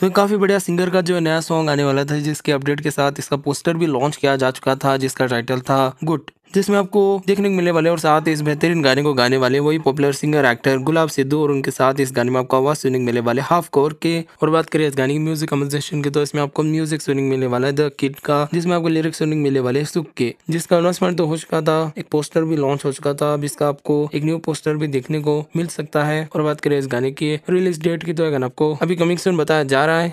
तो काफ़ी बढ़िया सिंगर का जो नया सॉन्ग आने वाला था जिसके अपडेट के साथ इसका पोस्टर भी लॉन्च किया जा चुका था जिसका टाइटल था गुड जिसमें आपको देखने को मिलने वाले और साथ इस बेहतरीन गाने को गाने वाले वही popular singer actor Gulab Sidhu और उनके साथ इस गाने में आपको आवाज सुनने मिलने वाले हाफ कोर के और बात करें इस गाने की म्यूजिक कम्पोजिशन की तो इसमें आपको म्यूजिक सुनिंग मिलने वाला है द किड का जिसमें आपको लिरिक्स सुनिंग मिलने वाले सुख के जिसका अनाउंसमेंट तो हो चुका था एक पोस्टर भी लॉन्च हो चुका था अब इसका आपको एक न्यू पोस्टर भी देखने को मिल सकता है और बात करें इस गाने की रिलीज डेट की तो गाना आपको अभी कमिंग सुन बताया जा रहा है